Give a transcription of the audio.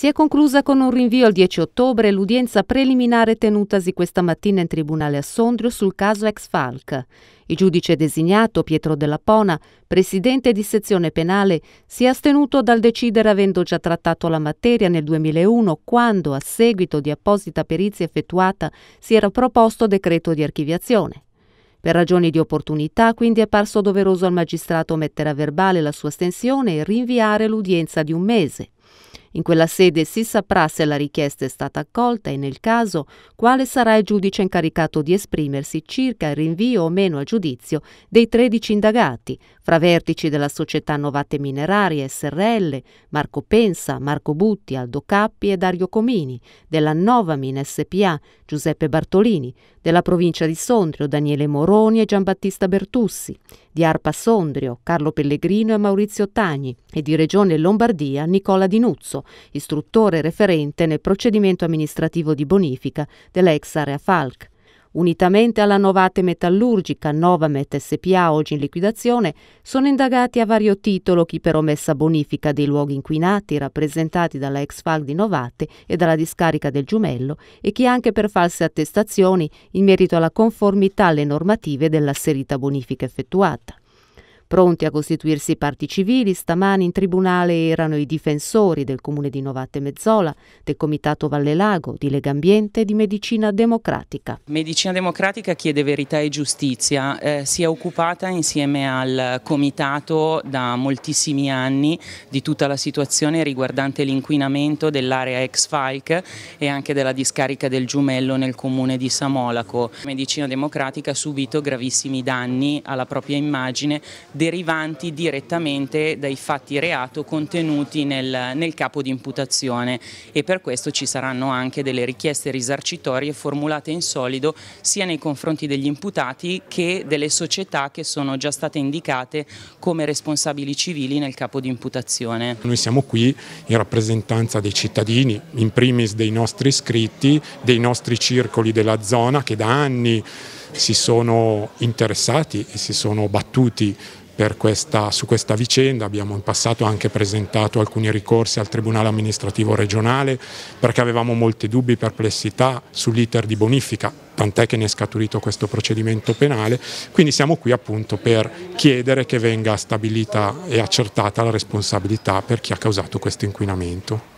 Si è conclusa con un rinvio al 10 ottobre l'udienza preliminare tenutasi questa mattina in Tribunale a Sondrio sul caso ex Falk. Il giudice designato, Pietro Della Pona, presidente di sezione penale, si è astenuto dal decidere avendo già trattato la materia nel 2001 quando, a seguito di apposita perizia effettuata, si era proposto decreto di archiviazione. Per ragioni di opportunità, quindi, è parso doveroso al magistrato mettere a verbale la sua astensione e rinviare l'udienza di un mese. In quella sede si saprà se la richiesta è stata accolta e nel caso quale sarà il giudice incaricato di esprimersi circa il rinvio o meno a giudizio dei 13 indagati, fra vertici della società Novate Minerarie SRL, Marco Pensa, Marco Butti, Aldo Cappi e Dario Comini, della Novamin SPA, Giuseppe Bartolini, della provincia di Sondrio, Daniele Moroni e Giambattista Bertussi, di Arpa Sondrio, Carlo Pellegrino e Maurizio Tagni, e di Regione Lombardia Nicola Di Nuzzo, istruttore referente nel procedimento amministrativo di bonifica della ex area Falc. Unitamente alla Novate Metallurgica, Novamet SPA oggi in liquidazione, sono indagati a vario titolo chi per omessa bonifica dei luoghi inquinati rappresentati dalla ex FAL di Novate e dalla discarica del Giumello e chi anche per false attestazioni in merito alla conformità alle normative della serita bonifica effettuata. Pronti a costituirsi parti civili, stamani in tribunale erano i difensori del comune di Novate Mezzola, del Comitato Vallelago, di Lega Ambiente e di Medicina Democratica. Medicina Democratica chiede verità e giustizia, eh, si è occupata insieme al Comitato da moltissimi anni di tutta la situazione riguardante l'inquinamento dell'area ex Falk e anche della discarica del Giumello nel comune di Samolaco. Medicina Democratica ha subito gravissimi danni alla propria immagine derivanti direttamente dai fatti reato contenuti nel, nel capo di imputazione e per questo ci saranno anche delle richieste risarcitorie formulate in solido sia nei confronti degli imputati che delle società che sono già state indicate come responsabili civili nel capo di imputazione. Noi siamo qui in rappresentanza dei cittadini, in primis dei nostri iscritti, dei nostri circoli della zona che da anni si sono interessati e si sono battuti questa, su questa vicenda, abbiamo in passato anche presentato alcuni ricorsi al Tribunale amministrativo regionale perché avevamo molti dubbi, e perplessità sull'iter di bonifica, tant'è che ne è scaturito questo procedimento penale, quindi siamo qui appunto per chiedere che venga stabilita e accertata la responsabilità per chi ha causato questo inquinamento.